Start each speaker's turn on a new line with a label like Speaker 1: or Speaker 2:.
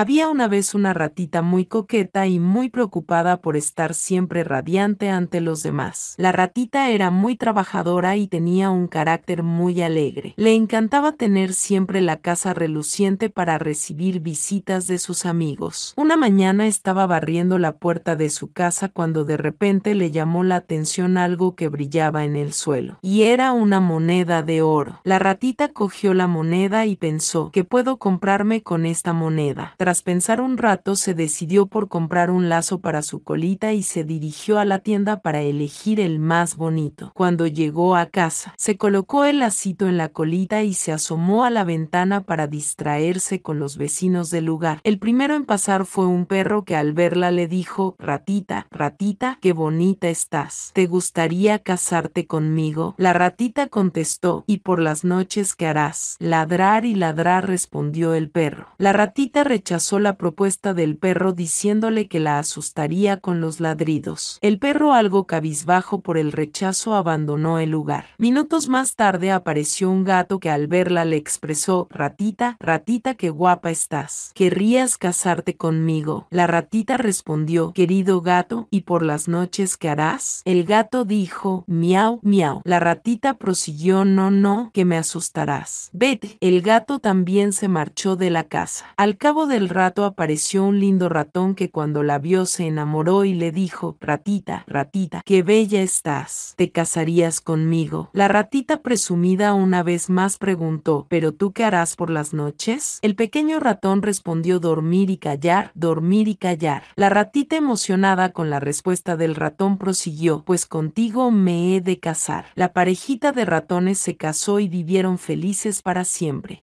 Speaker 1: Había una vez una ratita muy coqueta y muy preocupada por estar siempre radiante ante los demás. La ratita era muy trabajadora y tenía un carácter muy alegre. Le encantaba tener siempre la casa reluciente para recibir visitas de sus amigos. Una mañana estaba barriendo la puerta de su casa cuando de repente le llamó la atención algo que brillaba en el suelo. Y era una moneda de oro. La ratita cogió la moneda y pensó, que puedo comprarme con esta moneda? tras pensar un rato se decidió por comprar un lazo para su colita y se dirigió a la tienda para elegir el más bonito. Cuando llegó a casa, se colocó el lacito en la colita y se asomó a la ventana para distraerse con los vecinos del lugar. El primero en pasar fue un perro que al verla le dijo, ratita, ratita, qué bonita estás. ¿Te gustaría casarte conmigo? La ratita contestó, y por las noches ¿qué harás, ladrar y ladrar respondió el perro. La ratita rechazó la propuesta del perro diciéndole que la asustaría con los ladridos. El perro algo cabizbajo por el rechazo abandonó el lugar. Minutos más tarde apareció un gato que al verla le expresó, ratita, ratita qué guapa estás. ¿Querrías casarte conmigo? La ratita respondió, querido gato, ¿y por las noches qué harás? El gato dijo, miau, miau. La ratita prosiguió, no, no, que me asustarás. Vete. El gato también se marchó de la casa. Al cabo de el rato apareció un lindo ratón que cuando la vio se enamoró y le dijo, ratita, ratita, qué bella estás, te casarías conmigo. La ratita presumida una vez más preguntó, ¿pero tú qué harás por las noches? El pequeño ratón respondió dormir y callar, dormir y callar. La ratita emocionada con la respuesta del ratón prosiguió, pues contigo me he de casar. La parejita de ratones se casó y vivieron felices para siempre.